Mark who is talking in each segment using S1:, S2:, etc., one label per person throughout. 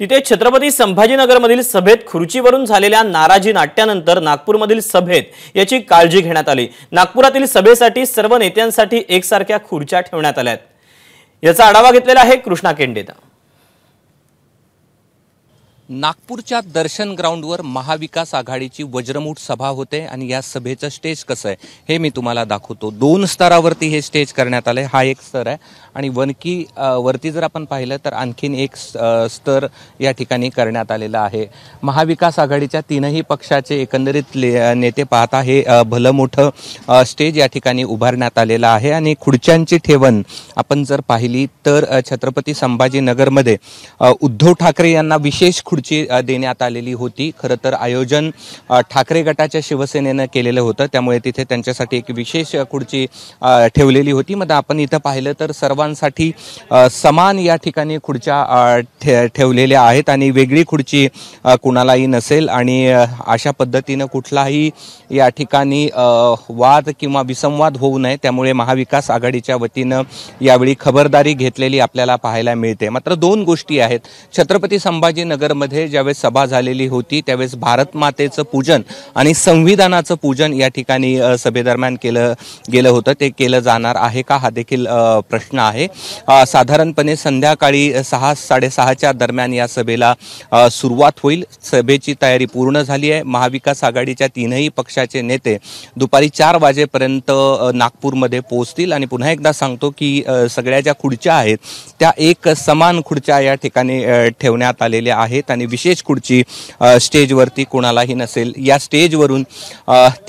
S1: तिथे छत्रपती संभाजीनगरमधील सभेत खुर्चीवरून झालेल्या नाराजी नाट्यानंतर नागपूरमधील सभेत याची काळजी घेण्यात आली नागपुरातील सभेसाठी सर्व नेत्यांसाठी एकसारख्या खुर्च्या ठेवण्यात आल्या याचा आढावा घेतलेला आहे कृष्णा केंडेचा नागपूरच्या दर्शन ग्राउंडवर महाविकास आघाडीची वज्रमूठ सभा होते आणि या सभेचं स्टेज कसं आहे हे मी तुम्हाला दाखवतो दोन स्तरावरती हे स्टेज करण्यात आहे हा एक स्तर आहे आणि वनकी वरती जर आपण पाहिलं तर आणखीन एक स्तर या ठिकाणी करण्यात आलेलं आहे महाविकास आघाडीच्या तीनही पक्षाचे एकंदरीत नेते पाहता हे भलं मोठं स्टेज या ठिकाणी उभारण्यात आलेलं आहे आणि खुर्च्यांची ठेवण आपण जर पाहिली तर छत्रपती संभाजीनगरमध्ये उद्धव ठाकरे यांना विशेष खुर्ची देण्यात आलेली होती खरं तर आयोजन ठाकरे गटाच्या शिवसेनेनं केलेलं होतं त्यामुळे तिथे त्यांच्यासाठी एक विशेष खुर्ची ठेवलेली होती मग आपण इथं पाहिलं तर सर्वांसाठी समान या ठिकाणी खुर्च्या ठेवलेल्या आहेत आणि वेगळी खुर्ची कुणालाही नसेल आणि अशा पद्धतीनं कुठलाही या ठिकाणी वाद किंवा विसंवाद होऊ नये त्यामुळे महाविकास आघाडीच्या वतीनं यावेळी खबरदारी घेतलेली आपल्याला पाहायला मिळते मात्र दोन गोष्टी आहेत छत्रपती संभाजीनगरमध्ये मध्ये ज्यावेळेस सभा झालेली होती त्यावेळेस भारत मातेचं पूजन आणि संविधानाचं पूजन या ठिकाणी सभेदरम्यान केलं गेलं होतं ते केलं जाणार आहे का हा देखील प्रश्न आहे साधारणपणे संध्याकाळी सहा साडेसहाच्या दरम्यान या सभेला सुरुवात होईल सभेची तयारी पूर्ण झाली आहे महाविकास आघाडीच्या तीनही पक्षाचे नेते दुपारी चार वाजेपर्यंत नागपूरमध्ये पोहोचतील आणि पुन्हा एकदा सांगतो की सगळ्या ज्या खुर्च्या आहेत त्या एक समान खुर्च्या या ठिकाणी ठेवण्यात आलेल्या आहेत ठिकाणी विशेष खुर्ची स्टेजवरती कोणालाही नसेल या स्टेजवरून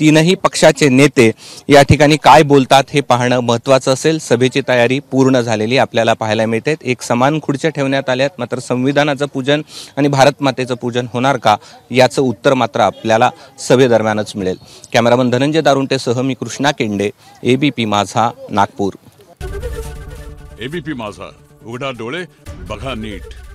S1: तीनही पक्षाचे नेते या ठिकाणी काय बोलतात हे पाहणं महत्त्वाचं असेल सभेची तयारी पूर्ण झालेली आपल्याला पाहायला मिळते एक समान खुर्च्या ठेवण्यात आल्यात मात्र संविधानाचं पूजन आणि भारत मातेचं पूजन होणार का याचं उत्तर मात्र आपल्याला सभेदरम्यानच मिळेल कॅमेरामन धनंजय दारुंटेसह मी कृष्णा केंडे एबीपी माझा नागपूर एबीपी माझा उघडा डोळे बघा नीट